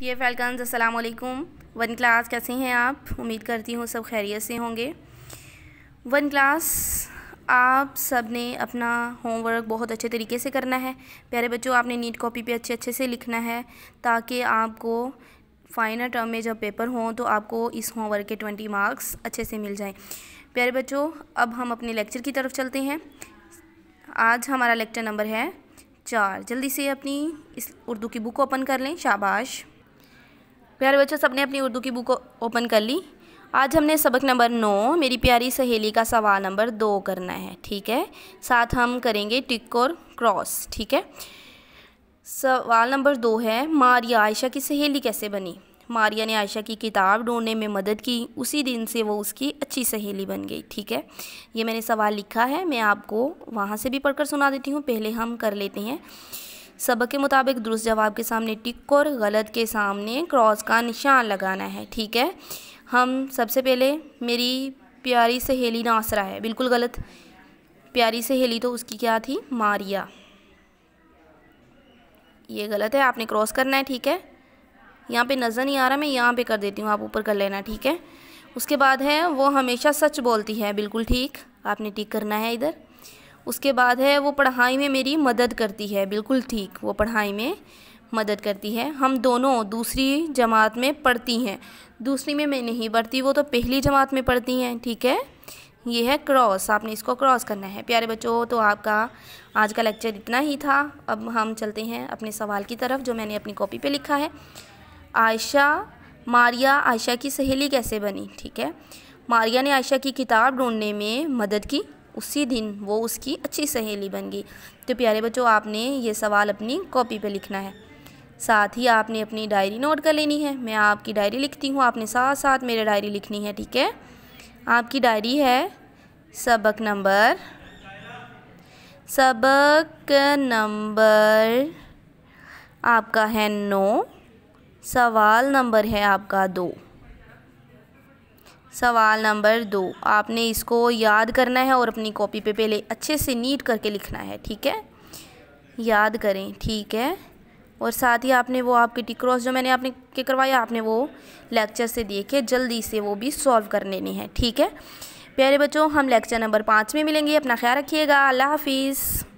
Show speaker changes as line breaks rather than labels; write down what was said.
dear फैलकन्स अस्सलाम वालेकुम one class कैसे हैं आप उम्मीद करती हूँ सब खैरियत से होंगे वन क्लास आप सब ने अपना होमवर्क बहुत अच्छे तरीके से करना है प्यारे बच्चों आपने नीट कॉपी पे अच्छे अच्छे से लिखना है ताकि आपको फाइनल टर्म में जब पेपर हो तो आपको इस होमवर्क के ट्वेंटी मार्क्स अच्छे से मिल जाएँ प्यारे बच्चों अब हम अपने लेक्चर की तरफ चलते हैं आज हमारा लेक्चर नंबर है चार जल्दी से अपनी इस उर्दू की बुक ओपन कर लें शाबाश प्यारे बच्चों सबने अपनी उर्दू की बुक ओपन कर ली आज हमने सबक नंबर नौ मेरी प्यारी सहेली का सवाल नंबर दो करना है ठीक है साथ हम करेंगे टिक और क्रॉस ठीक है सवाल नंबर दो है मारिया आयशा की सहेली कैसे बनी मारिया ने आयशा की किताब ढूंढने में मदद की उसी दिन से वो उसकी अच्छी सहेली बन गई ठीक है ये मैंने सवाल लिखा है मैं आपको वहाँ से भी पढ़कर सुना देती हूँ पहले हम कर लेते हैं सबक के मुताबिक दुरुस्त जवाब के सामने टिक और गलत के सामने क्रॉस का निशान लगाना है ठीक है हम सबसे पहले मेरी प्यारी सहेली नासरा है बिल्कुल गलत प्यारी सहेली तो उसकी क्या थी मारिया ये गलत है आपने क्रॉस करना है ठीक है यहाँ पे नज़र नहीं आ रहा मैं यहाँ पे कर देती हूँ आप ऊपर कर लेना ठीक है उसके बाद है वो हमेशा सच बोलती है बिल्कुल ठीक आपने टिक करना है इधर उसके बाद है वो पढ़ाई में मेरी मदद करती है बिल्कुल ठीक वो पढ़ाई में मदद करती है हम दोनों दूसरी जमात में पढ़ती हैं दूसरी में मैं नहीं पढ़ती वो तो पहली जमात में पढ़ती हैं ठीक है ये है क्रॉस आपने इसको क्रॉस करना है प्यारे बच्चों तो आपका आज का लेक्चर इतना ही था अब हम चलते हैं अपने सवाल की तरफ जो मैंने अपनी कॉपी पे लिखा है आयशा मारिया आयशा की सहेली कैसे बनी ठीक है मारिया ने आयशा की किताब ढूंढने में मदद की उसी दिन वो उसकी अच्छी सहेली बन गई तो प्यारे बच्चों आपने ये सवाल अपनी कॉपी पे लिखना है साथ ही आपने अपनी डायरी नोट कर लेनी है मैं आपकी डायरी लिखती हूँ आपने साथ साथ मेरे डायरी लिखनी है ठीक है आपकी डायरी है सबक नंबर सबक नंबर आपका है नौ सवाल नंबर है आपका दो सवाल नंबर दो आपने इसको याद करना है और अपनी कॉपी पे पहले अच्छे से नीट करके लिखना है ठीक है याद करें ठीक है और साथ ही आपने वो आपके टिक्रॉस जो मैंने आपने के करवाया आपने वो लेक्चर से देखे जल्दी से वो भी सॉल्व कर लेने हैं ठीक है प्यारे बच्चों हम लेक्चर नंबर पाँच में मिलेंगे अपना ख्याल रखिएगा अल्लाह हाफिज़